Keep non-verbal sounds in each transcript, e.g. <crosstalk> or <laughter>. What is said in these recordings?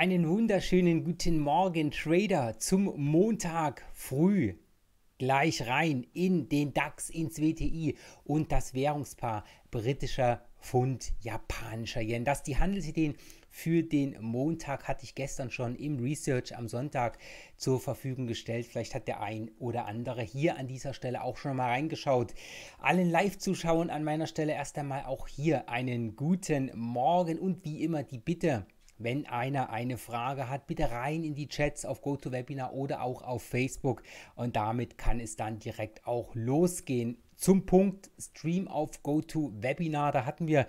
Einen wunderschönen guten Morgen, Trader, zum Montag früh. Gleich rein in den DAX, ins WTI und das Währungspaar britischer Pfund, japanischer Yen. Das die Handelsideen für den Montag hatte ich gestern schon im Research am Sonntag zur Verfügung gestellt. Vielleicht hat der ein oder andere hier an dieser Stelle auch schon mal reingeschaut. Allen Live-Zuschauern an meiner Stelle erst einmal auch hier einen guten Morgen und wie immer die Bitte wenn einer eine Frage hat, bitte rein in die Chats auf GoToWebinar oder auch auf Facebook und damit kann es dann direkt auch losgehen. Zum Punkt Stream auf GoToWebinar, da hatten wir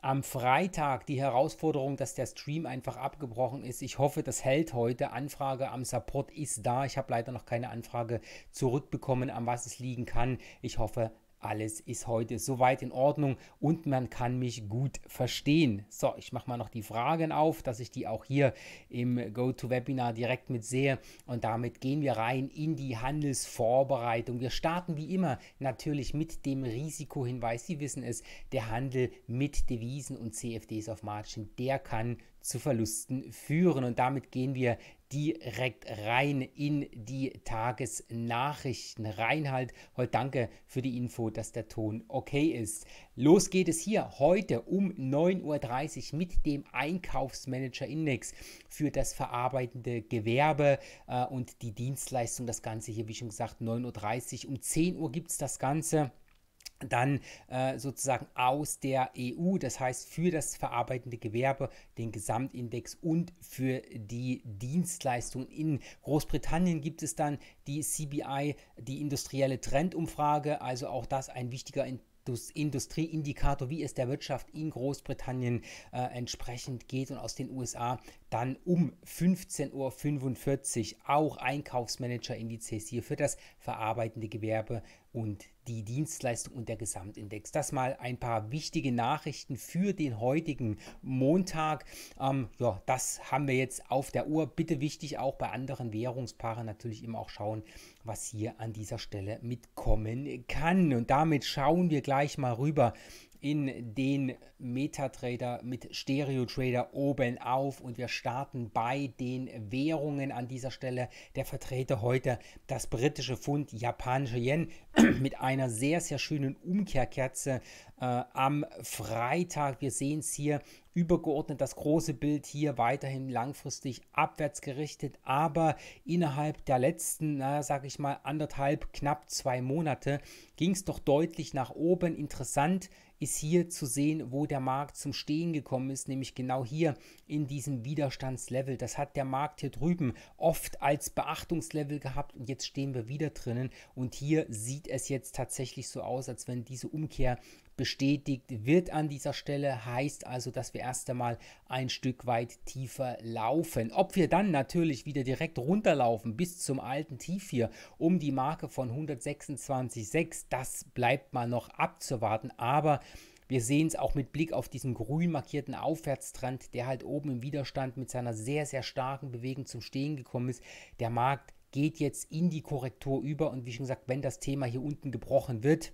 am Freitag die Herausforderung, dass der Stream einfach abgebrochen ist. Ich hoffe, das hält heute. Anfrage am Support ist da. Ich habe leider noch keine Anfrage zurückbekommen, an was es liegen kann. Ich hoffe, alles ist heute soweit in Ordnung und man kann mich gut verstehen. So, ich mache mal noch die Fragen auf, dass ich die auch hier im GoToWebinar direkt mit sehe und damit gehen wir rein in die Handelsvorbereitung. Wir starten wie immer natürlich mit dem Risikohinweis. Sie wissen es, der Handel mit Devisen und CFDs auf Margin, der kann zu Verlusten führen und damit gehen wir direkt rein in die Tagesnachrichten Reinhard, heute danke für die Info, dass der Ton okay ist. Los geht es hier heute um 9.30 Uhr mit dem Einkaufsmanager-Index für das verarbeitende Gewerbe äh, und die Dienstleistung. Das Ganze hier, wie schon gesagt, 9.30 Uhr. Um 10 Uhr gibt es das Ganze dann äh, sozusagen aus der EU, das heißt für das verarbeitende Gewerbe, den Gesamtindex und für die Dienstleistungen. In Großbritannien gibt es dann die CBI, die industrielle Trendumfrage, also auch das ein wichtiger Industrieindikator, wie es der Wirtschaft in Großbritannien äh, entsprechend geht und aus den USA dann um 15.45 Uhr auch Einkaufsmanager-Indizes hier für das verarbeitende Gewerbe und die Dienstleistung und der Gesamtindex. Das mal ein paar wichtige Nachrichten für den heutigen Montag. Ähm, ja, das haben wir jetzt auf der Uhr. Bitte wichtig auch bei anderen Währungspaaren natürlich immer auch schauen, was hier an dieser Stelle mitkommen kann. Und damit schauen wir gleich mal rüber in den Metatrader mit StereoTrader oben auf und wir starten bei den Währungen an dieser Stelle. Der Vertreter heute das britische Pfund, japanische Yen <clears throat> mit einer sehr, sehr schönen Umkehrkerze äh, am Freitag. Wir sehen es hier übergeordnet, das große Bild hier weiterhin langfristig abwärts gerichtet, aber innerhalb der letzten, naja, sage ich mal, anderthalb, knapp zwei Monate ging es doch deutlich nach oben. Interessant ist hier zu sehen, wo der Markt zum Stehen gekommen ist, nämlich genau hier in diesem Widerstandslevel. Das hat der Markt hier drüben oft als Beachtungslevel gehabt und jetzt stehen wir wieder drinnen und hier sieht es jetzt tatsächlich so aus, als wenn diese Umkehr bestätigt wird an dieser Stelle, heißt also, dass wir erst einmal ein Stück weit tiefer laufen. Ob wir dann natürlich wieder direkt runterlaufen bis zum alten Tief hier um die Marke von 126,6, das bleibt mal noch abzuwarten, aber wir sehen es auch mit Blick auf diesen grün markierten Aufwärtstrend, der halt oben im Widerstand mit seiner sehr, sehr starken Bewegung zum Stehen gekommen ist. Der Markt geht jetzt in die Korrektur über und wie schon gesagt, wenn das Thema hier unten gebrochen wird,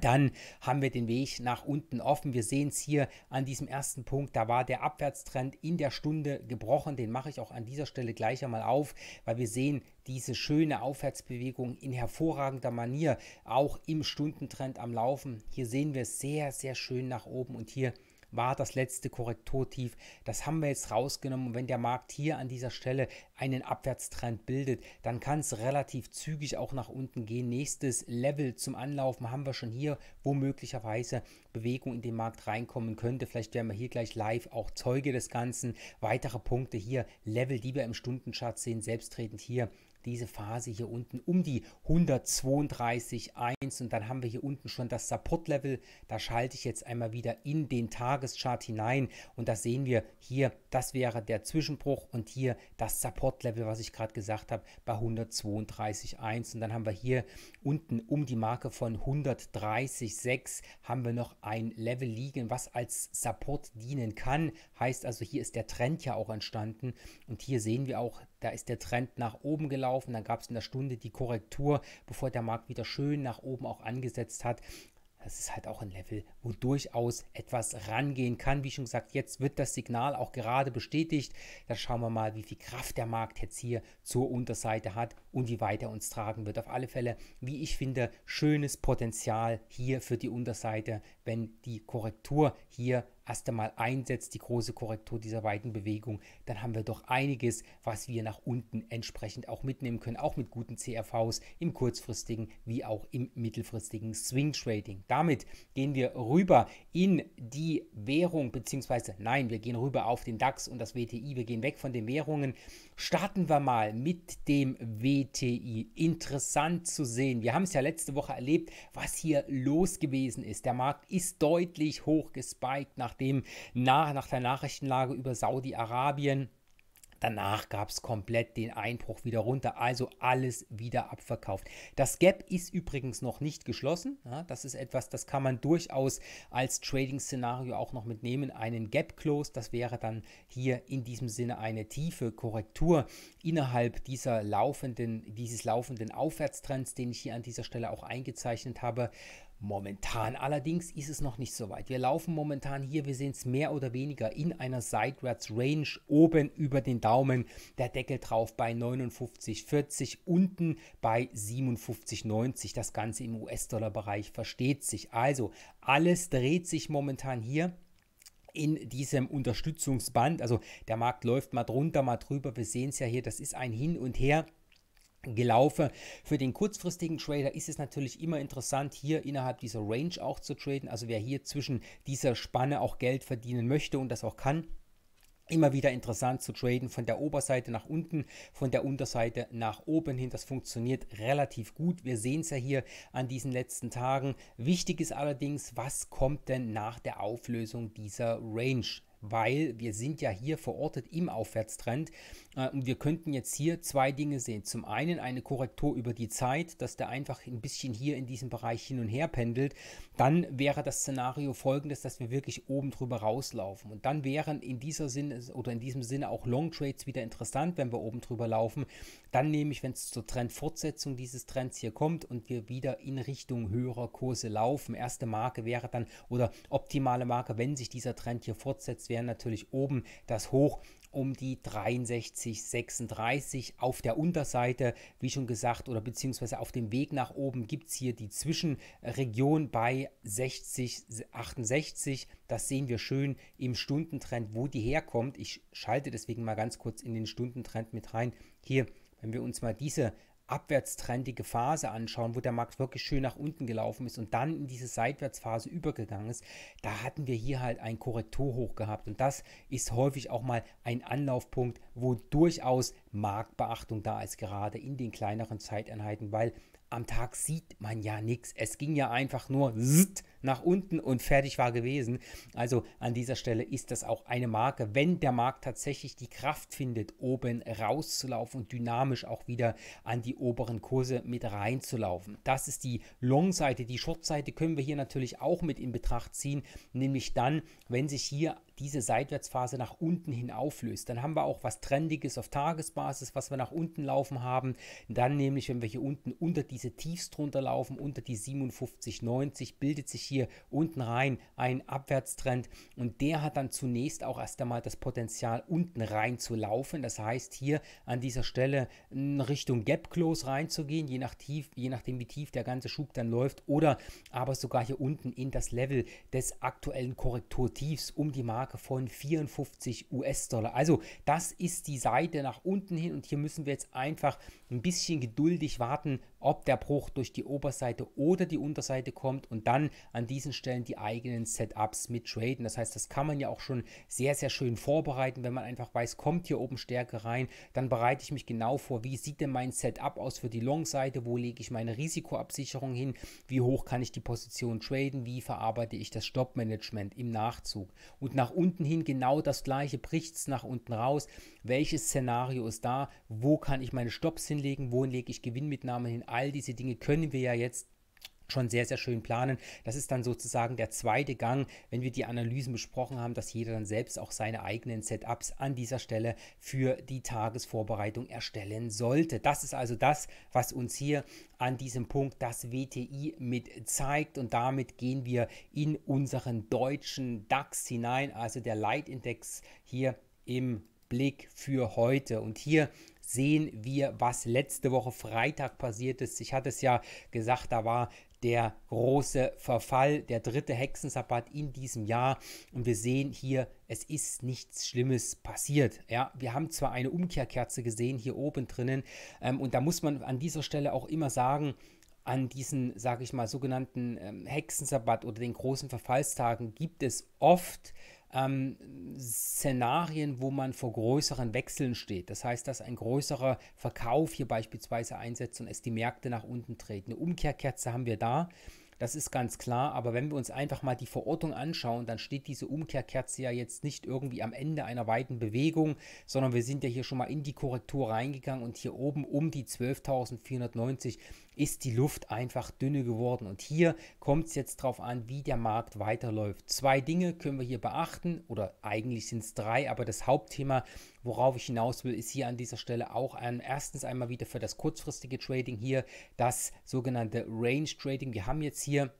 dann haben wir den Weg nach unten offen. Wir sehen es hier an diesem ersten Punkt. Da war der Abwärtstrend in der Stunde gebrochen. Den mache ich auch an dieser Stelle gleich einmal auf, weil wir sehen, diese schöne Aufwärtsbewegung in hervorragender Manier auch im Stundentrend am Laufen. Hier sehen wir es sehr, sehr schön nach oben und hier war das letzte Korrekturtief. Das haben wir jetzt rausgenommen. Und wenn der Markt hier an dieser Stelle einen Abwärtstrend bildet, dann kann es relativ zügig auch nach unten gehen. Nächstes Level zum Anlaufen haben wir schon hier, wo möglicherweise Bewegung in den Markt reinkommen könnte. Vielleicht werden wir hier gleich live auch Zeuge des Ganzen. Weitere Punkte hier, Level, die wir im Stundenchart sehen, selbsttretend hier diese Phase hier unten um die 132,1 und dann haben wir hier unten schon das Support-Level. Da schalte ich jetzt einmal wieder in den Tageschart hinein und da sehen wir hier, das wäre der Zwischenbruch und hier das Support-Level, was ich gerade gesagt habe, bei 132,1 und dann haben wir hier unten um die Marke von 130,6 haben wir noch ein Level liegen, was als Support dienen kann. Heißt also, hier ist der Trend ja auch entstanden und hier sehen wir auch, da ist der Trend nach oben gelaufen, dann gab es in der Stunde die Korrektur, bevor der Markt wieder schön nach oben auch angesetzt hat. Das ist halt auch ein Level, wo durchaus etwas rangehen kann. Wie schon gesagt, jetzt wird das Signal auch gerade bestätigt. Da schauen wir mal, wie viel Kraft der Markt jetzt hier zur Unterseite hat und wie weit er uns tragen wird. Auf alle Fälle, wie ich finde, schönes Potenzial hier für die Unterseite, wenn die Korrektur hier erst einmal einsetzt, die große Korrektur dieser beiden Bewegung, dann haben wir doch einiges, was wir nach unten entsprechend auch mitnehmen können, auch mit guten CRVs im kurzfristigen wie auch im mittelfristigen Swing Trading. Damit gehen wir rüber in die Währung, beziehungsweise nein, wir gehen rüber auf den DAX und das WTI, wir gehen weg von den Währungen. Starten wir mal mit dem WTI. Interessant zu sehen. Wir haben es ja letzte Woche erlebt, was hier los gewesen ist. Der Markt ist deutlich hoch gespiked nach nachdem nach, nach der Nachrichtenlage über Saudi-Arabien. Danach gab es komplett den Einbruch wieder runter, also alles wieder abverkauft. Das Gap ist übrigens noch nicht geschlossen. Ja, das ist etwas, das kann man durchaus als Trading-Szenario auch noch mitnehmen. Einen Gap-Close, das wäre dann hier in diesem Sinne eine tiefe Korrektur innerhalb dieser laufenden, dieses laufenden Aufwärtstrends, den ich hier an dieser Stelle auch eingezeichnet habe. Momentan allerdings ist es noch nicht so weit. Wir laufen momentan hier, wir sehen es mehr oder weniger in einer Sidewards Range, oben über den Daumen, der Deckel drauf bei 59,40, unten bei 57,90. Das Ganze im US-Dollar-Bereich versteht sich. Also alles dreht sich momentan hier in diesem Unterstützungsband. Also der Markt läuft mal drunter, mal drüber. Wir sehen es ja hier, das ist ein Hin und Her gelaufen. Für den kurzfristigen Trader ist es natürlich immer interessant, hier innerhalb dieser Range auch zu traden. Also wer hier zwischen dieser Spanne auch Geld verdienen möchte und das auch kann, immer wieder interessant zu traden, von der Oberseite nach unten, von der Unterseite nach oben hin. Das funktioniert relativ gut. Wir sehen es ja hier an diesen letzten Tagen. Wichtig ist allerdings, was kommt denn nach der Auflösung dieser Range? weil wir sind ja hier verortet im Aufwärtstrend äh, und wir könnten jetzt hier zwei Dinge sehen. Zum einen eine Korrektur über die Zeit, dass der einfach ein bisschen hier in diesem Bereich hin und her pendelt. Dann wäre das Szenario folgendes, dass wir wirklich oben drüber rauslaufen und dann wären in dieser Sinne oder in diesem Sinne auch Long Trades wieder interessant, wenn wir oben drüber laufen, dann nehme ich, wenn es zur Trendfortsetzung dieses Trends hier kommt und wir wieder in Richtung höherer Kurse laufen. Erste Marke wäre dann oder optimale Marke, wenn sich dieser Trend hier fortsetzt, wäre natürlich oben das Hoch um die 63,36 auf der Unterseite, wie schon gesagt, oder beziehungsweise auf dem Weg nach oben gibt es hier die Zwischenregion bei 60,68. Das sehen wir schön im Stundentrend, wo die herkommt. Ich schalte deswegen mal ganz kurz in den Stundentrend mit rein. Hier wenn wir uns mal diese abwärtstrendige Phase anschauen, wo der Markt wirklich schön nach unten gelaufen ist und dann in diese Seitwärtsphase übergegangen ist, da hatten wir hier halt ein Korrekturhoch gehabt und das ist häufig auch mal ein Anlaufpunkt, wo durchaus Marktbeachtung da ist, gerade in den kleineren Zeiteinheiten, weil am Tag sieht man ja nichts. Es ging ja einfach nur zzzt, nach unten und fertig war gewesen. Also an dieser Stelle ist das auch eine Marke, wenn der Markt tatsächlich die Kraft findet, oben rauszulaufen und dynamisch auch wieder an die oberen Kurse mit reinzulaufen. Das ist die Long-Seite. Die Short-Seite können wir hier natürlich auch mit in Betracht ziehen, nämlich dann, wenn sich hier diese Seitwärtsphase nach unten hin auflöst. Dann haben wir auch was Trendiges auf Tagesbasis, was wir nach unten laufen haben. Dann nämlich, wenn wir hier unten unter diese Tiefs drunter laufen, unter die 57,90, bildet sich hier hier unten rein einen Abwärtstrend und der hat dann zunächst auch erst einmal das Potenzial unten rein zu laufen. Das heißt hier an dieser Stelle in Richtung Gap Close reinzugehen, je, nach tief, je nachdem wie tief der ganze Schub dann läuft oder aber sogar hier unten in das Level des aktuellen Korrekturtiefs um die Marke von 54 US-Dollar. Also das ist die Seite nach unten hin und hier müssen wir jetzt einfach ein bisschen geduldig warten, ob der Bruch durch die Oberseite oder die Unterseite kommt und dann an diesen Stellen die eigenen Setups mit traden. Das heißt, das kann man ja auch schon sehr, sehr schön vorbereiten, wenn man einfach weiß, kommt hier oben Stärke rein, dann bereite ich mich genau vor, wie sieht denn mein Setup aus für die Long-Seite, wo lege ich meine Risikoabsicherung hin, wie hoch kann ich die Position traden, wie verarbeite ich das Stop-Management im Nachzug. Und nach unten hin genau das gleiche, bricht es nach unten raus, welches Szenario ist da, wo kann ich meine Stops hinlegen, wo lege ich Gewinnmitnahme hin, all diese Dinge können wir ja jetzt schon sehr, sehr schön planen. Das ist dann sozusagen der zweite Gang, wenn wir die Analysen besprochen haben, dass jeder dann selbst auch seine eigenen Setups an dieser Stelle für die Tagesvorbereitung erstellen sollte. Das ist also das, was uns hier an diesem Punkt das WTI mit zeigt und damit gehen wir in unseren deutschen DAX hinein, also der Leitindex hier im Blick für heute. Und hier sehen wir, was letzte Woche Freitag passiert ist. Ich hatte es ja gesagt, da war der große Verfall, der dritte Hexensabbat in diesem Jahr. Und wir sehen hier, es ist nichts Schlimmes passiert. Ja, wir haben zwar eine Umkehrkerze gesehen hier oben drinnen, ähm, und da muss man an dieser Stelle auch immer sagen, an diesen, sage ich mal, sogenannten ähm, Hexensabbat oder den großen Verfallstagen gibt es oft äh, ähm, Szenarien, wo man vor größeren Wechseln steht. Das heißt, dass ein größerer Verkauf hier beispielsweise einsetzt und es die Märkte nach unten treten. Eine Umkehrkerze haben wir da. Das ist ganz klar, aber wenn wir uns einfach mal die Verortung anschauen, dann steht diese Umkehrkerze ja jetzt nicht irgendwie am Ende einer weiten Bewegung, sondern wir sind ja hier schon mal in die Korrektur reingegangen und hier oben um die 12.490 ist die Luft einfach dünne geworden. Und hier kommt es jetzt darauf an, wie der Markt weiterläuft. Zwei Dinge können wir hier beachten, oder eigentlich sind es drei, aber das Hauptthema, worauf ich hinaus will, ist hier an dieser Stelle auch ein, erstens einmal wieder für das kurzfristige Trading hier, das sogenannte Range Trading. Wir haben jetzt hier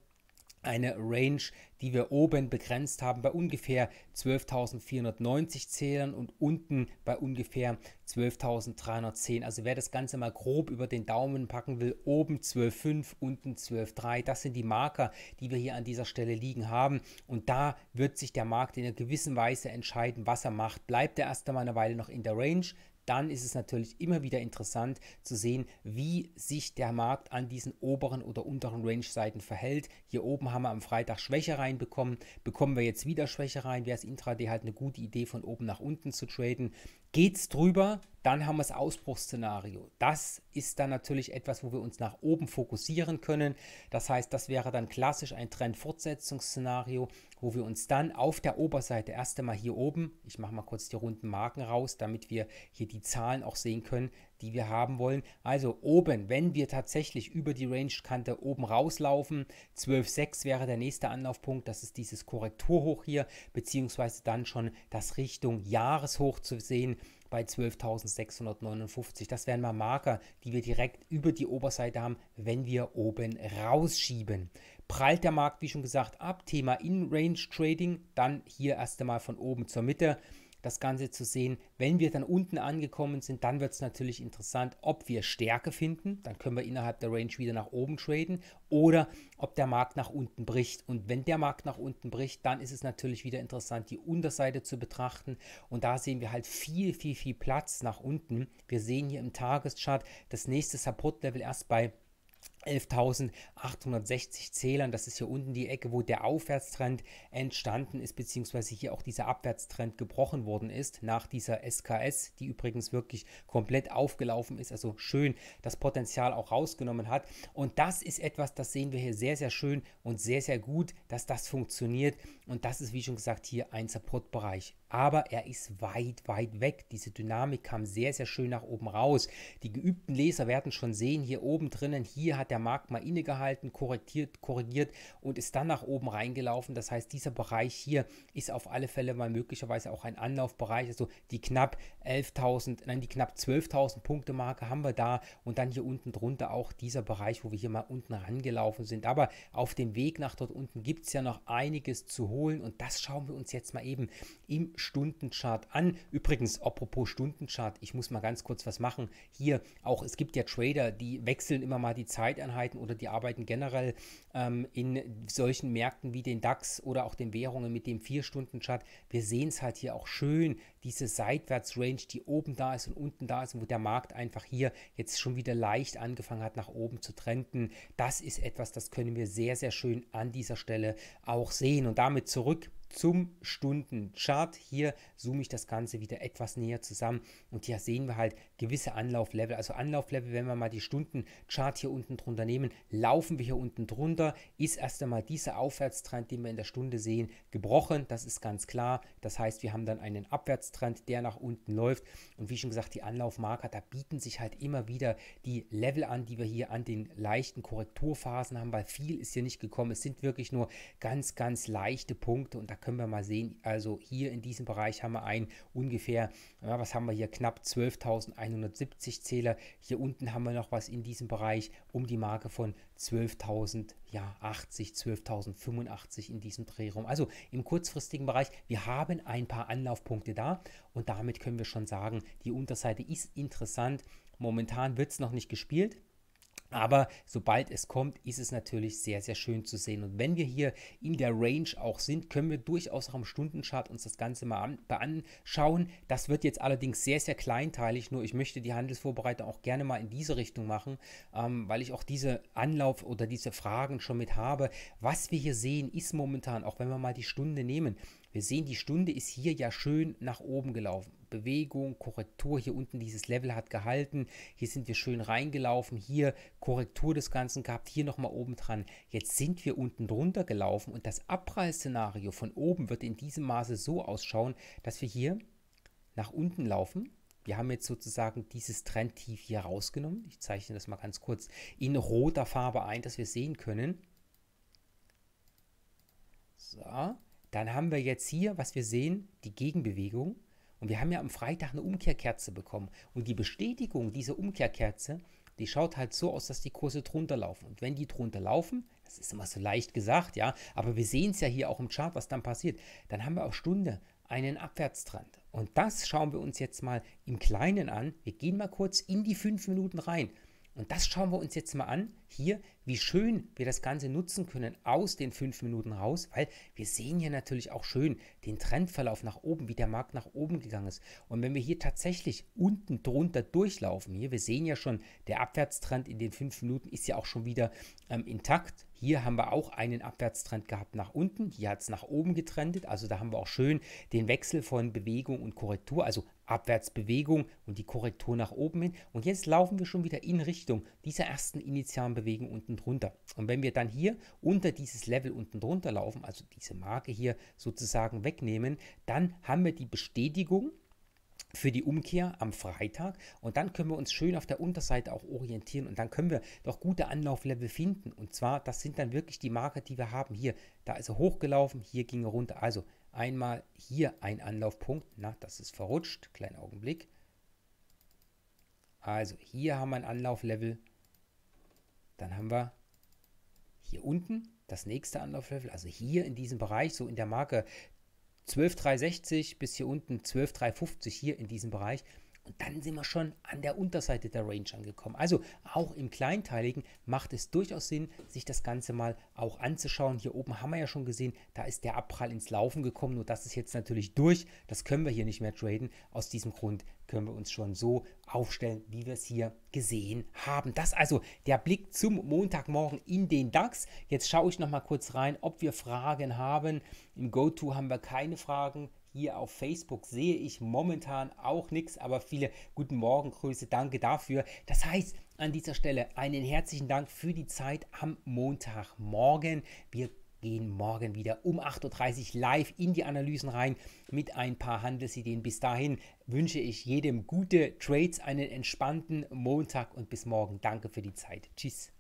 eine Range, die wir oben begrenzt haben bei ungefähr 12.490 Zählern und unten bei ungefähr 12.310. Also wer das Ganze mal grob über den Daumen packen will, oben 12.5, unten 12.3, das sind die Marker, die wir hier an dieser Stelle liegen haben. Und da wird sich der Markt in einer gewissen Weise entscheiden, was er macht. Bleibt er erst einmal eine Weile noch in der Range, dann ist es natürlich immer wieder interessant zu sehen, wie sich der Markt an diesen oberen oder unteren Range-Seiten verhält. Hier oben haben wir am Freitag Schwäche reinbekommen, bekommen wir jetzt wieder Schwäche rein. Wäre es Intraday halt eine gute Idee, von oben nach unten zu traden geht es drüber, dann haben wir das Ausbruchsszenario. Das ist dann natürlich etwas, wo wir uns nach oben fokussieren können. Das heißt, das wäre dann klassisch ein Trendfortsetzungsszenario, wo wir uns dann auf der Oberseite erst einmal hier oben, ich mache mal kurz die runden Marken raus, damit wir hier die Zahlen auch sehen können, die wir haben wollen. Also oben, wenn wir tatsächlich über die Range-Kante oben rauslaufen, 12,6 wäre der nächste Anlaufpunkt, das ist dieses Korrekturhoch hier, beziehungsweise dann schon das Richtung Jahreshoch zu sehen bei 12.659. Das wären mal Marker, die wir direkt über die Oberseite haben, wenn wir oben rausschieben. Prallt der Markt, wie schon gesagt, ab, Thema In-Range-Trading, dann hier erst einmal von oben zur Mitte das Ganze zu sehen. Wenn wir dann unten angekommen sind, dann wird es natürlich interessant, ob wir Stärke finden. Dann können wir innerhalb der Range wieder nach oben traden oder ob der Markt nach unten bricht. Und wenn der Markt nach unten bricht, dann ist es natürlich wieder interessant, die Unterseite zu betrachten. Und da sehen wir halt viel, viel, viel Platz nach unten. Wir sehen hier im Tageschart das nächste Support-Level erst bei 11.860 Zählern. Das ist hier unten die Ecke, wo der Aufwärtstrend entstanden ist, beziehungsweise hier auch dieser Abwärtstrend gebrochen worden ist nach dieser SKS, die übrigens wirklich komplett aufgelaufen ist, also schön das Potenzial auch rausgenommen hat. Und das ist etwas, das sehen wir hier sehr, sehr schön und sehr, sehr gut, dass das funktioniert. Und das ist, wie schon gesagt, hier ein Supportbereich. Aber er ist weit, weit weg. Diese Dynamik kam sehr, sehr schön nach oben raus. Die geübten Leser werden schon sehen, hier oben drinnen, hier hat der der Markt mal innegehalten, korrigiert, korrigiert und ist dann nach oben reingelaufen. Das heißt, dieser Bereich hier ist auf alle Fälle mal möglicherweise auch ein Anlaufbereich. Also die knapp 11.000, nein, die knapp 12.000 Punkte Marke haben wir da und dann hier unten drunter auch dieser Bereich, wo wir hier mal unten rangelaufen sind. Aber auf dem Weg nach dort unten gibt es ja noch einiges zu holen und das schauen wir uns jetzt mal eben im Stundenchart an. Übrigens, apropos Stundenchart, ich muss mal ganz kurz was machen. Hier auch, es gibt ja Trader, die wechseln immer mal die Zeit Produkteinheiten oder die arbeiten generell ähm, in solchen Märkten wie den DAX oder auch den Währungen mit dem 4-Stunden-Chart. Wir sehen es halt hier auch schön, diese Seitwärts-Range, die oben da ist und unten da ist wo der Markt einfach hier jetzt schon wieder leicht angefangen hat, nach oben zu trenden. Das ist etwas, das können wir sehr, sehr schön an dieser Stelle auch sehen. Und damit zurück zum Stundenchart. Hier zoome ich das Ganze wieder etwas näher zusammen und hier sehen wir halt gewisse Anlauflevel. Also Anlauflevel, wenn wir mal die Stundenchart hier unten drunter nehmen, laufen wir hier unten drunter, ist erst einmal dieser Aufwärtstrend, den wir in der Stunde sehen, gebrochen. Das ist ganz klar. Das heißt, wir haben dann einen Abwärtstrend, der nach unten läuft und wie schon gesagt, die Anlaufmarker, da bieten sich halt immer wieder die Level an, die wir hier an den leichten Korrekturphasen haben, weil viel ist hier nicht gekommen. Es sind wirklich nur ganz, ganz leichte Punkte und da können wir mal sehen, also hier in diesem Bereich haben wir ein ungefähr, ja, was haben wir hier, knapp 12.170 Zähler. Hier unten haben wir noch was in diesem Bereich um die Marke von 12.080, ja 12.085 in diesem Drehraum. Also im kurzfristigen Bereich, wir haben ein paar Anlaufpunkte da und damit können wir schon sagen, die Unterseite ist interessant. Momentan wird es noch nicht gespielt. Aber sobald es kommt, ist es natürlich sehr, sehr schön zu sehen. Und wenn wir hier in der Range auch sind, können wir durchaus auch am Stundenchart uns das Ganze mal anschauen. Das wird jetzt allerdings sehr, sehr kleinteilig. Nur ich möchte die Handelsvorbereitung auch gerne mal in diese Richtung machen, ähm, weil ich auch diese Anlauf oder diese Fragen schon mit habe. Was wir hier sehen, ist momentan, auch wenn wir mal die Stunde nehmen, wir sehen, die Stunde ist hier ja schön nach oben gelaufen. Bewegung, Korrektur. Hier unten dieses Level hat gehalten. Hier sind wir schön reingelaufen. Hier Korrektur des Ganzen gehabt. Hier nochmal oben dran. Jetzt sind wir unten drunter gelaufen und das Abprallszenario von oben wird in diesem Maße so ausschauen, dass wir hier nach unten laufen. Wir haben jetzt sozusagen dieses Trendtief hier rausgenommen. Ich zeichne das mal ganz kurz in roter Farbe ein, dass wir sehen können. So, dann haben wir jetzt hier, was wir sehen, die Gegenbewegung. Und wir haben ja am Freitag eine Umkehrkerze bekommen. Und die Bestätigung dieser Umkehrkerze, die schaut halt so aus, dass die Kurse drunter laufen. Und wenn die drunter laufen, das ist immer so leicht gesagt, ja, aber wir sehen es ja hier auch im Chart, was dann passiert, dann haben wir auf Stunde einen Abwärtstrend. Und das schauen wir uns jetzt mal im Kleinen an. Wir gehen mal kurz in die fünf Minuten rein. Und das schauen wir uns jetzt mal an, hier, wie schön wir das Ganze nutzen können aus den fünf Minuten raus, weil wir sehen hier natürlich auch schön den Trendverlauf nach oben, wie der Markt nach oben gegangen ist. Und wenn wir hier tatsächlich unten drunter durchlaufen, hier, wir sehen ja schon, der Abwärtstrend in den fünf Minuten ist ja auch schon wieder ähm, intakt. Hier haben wir auch einen Abwärtstrend gehabt nach unten. Hier hat es nach oben getrendet. Also da haben wir auch schön den Wechsel von Bewegung und Korrektur, also Abwärtsbewegung und die Korrektur nach oben hin. Und jetzt laufen wir schon wieder in Richtung dieser ersten initialen Bewegung unten drunter. Und wenn wir dann hier unter dieses Level unten drunter laufen, also diese Marke hier sozusagen wegnehmen, dann haben wir die Bestätigung für die Umkehr am Freitag und dann können wir uns schön auf der Unterseite auch orientieren und dann können wir doch gute Anlauflevel finden und zwar das sind dann wirklich die Marker, die wir haben hier. Da ist er hochgelaufen, hier ging er runter. Also einmal hier ein Anlaufpunkt, na, das ist verrutscht, kleinen Augenblick. Also hier haben wir ein Anlauflevel. Dann haben wir hier unten das nächste Anlauflevel, also hier in diesem Bereich, so in der Marke 12,360 bis hier unten 12,350 hier in diesem Bereich. Und dann sind wir schon an der Unterseite der Range angekommen. Also auch im Kleinteiligen macht es durchaus Sinn, sich das Ganze mal auch anzuschauen. Hier oben haben wir ja schon gesehen, da ist der Abprall ins Laufen gekommen. Nur das ist jetzt natürlich durch. Das können wir hier nicht mehr traden. Aus diesem Grund können wir uns schon so aufstellen, wie wir es hier gesehen haben. Das also der Blick zum Montagmorgen in den DAX. Jetzt schaue ich noch mal kurz rein, ob wir Fragen haben. Im GoTo haben wir keine Fragen. Hier auf Facebook sehe ich momentan auch nichts, aber viele guten Morgengrüße, danke dafür. Das heißt, an dieser Stelle einen herzlichen Dank für die Zeit am Montagmorgen. Wir gehen morgen wieder um 8.30 Uhr live in die Analysen rein mit ein paar Handelsideen. Bis dahin wünsche ich jedem gute Trades, einen entspannten Montag und bis morgen. Danke für die Zeit. Tschüss.